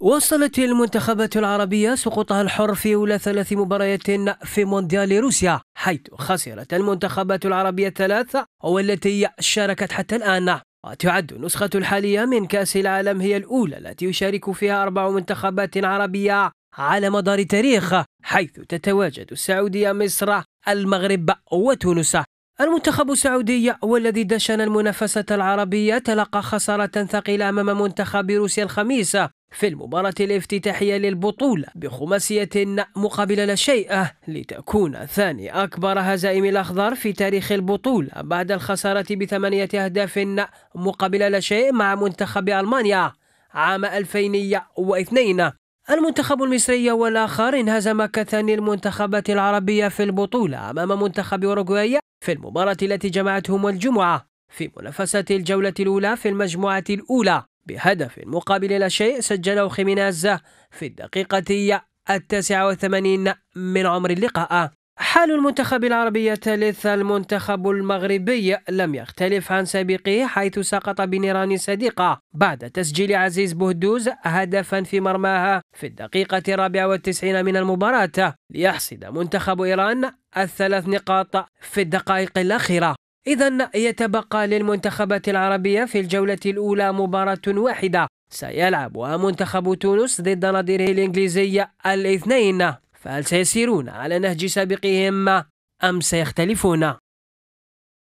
وصلت المنتخبات العربية سقوطها الحر في أولى ثلاث مباريات في مونديال روسيا حيث خسرت المنتخبات العربية الثلاثة والتي شاركت حتى الآن وتعد النسخة الحالية من كأس العالم هي الأولى التي يشارك فيها أربع منتخبات عربية على مدار تاريخ حيث تتواجد السعودية مصر المغرب وتونس المنتخب السعودي والذي دشن المنافسة العربية تلقى خسارة ثقيلة أمام منتخب روسيا الخميس في المباراة الافتتاحية للبطولة بخماسية مقابل لا شيء لتكون ثاني أكبر هزائم الأخضر في تاريخ البطولة بعد الخسارة بثمانية أهداف مقابل لا شيء مع منتخب ألمانيا عام 2002 المنتخب المصري والآخر انهزم كثاني المنتخبات العربية في البطولة أمام منتخب أوروغواي في المباراة التي جمعتهم الجمعة في منافسة الجولة الأولى في المجموعة الأولى بهدف مقابل لا شيء سجله خيمينيز في الدقيقة التاسعة والثمانين من عمر اللقاء حال المنتخب العربي الثالث المنتخب المغربي لم يختلف عن سابقه حيث سقط بنيران صديقة بعد تسجيل عزيز بهدوز هدفا في مرماها في الدقيقة الرابعة والتسعين من المباراة ليحصد منتخب إيران الثلاث نقاط في الدقائق الأخيرة إذا يتبقى للمنتخبات العربية في الجولة الأولى مباراة واحدة سيلعب منتخب تونس ضد نظيره الإنجليزي الاثنين فهل سيسيرون على نهج سابقهم أم سيختلفون؟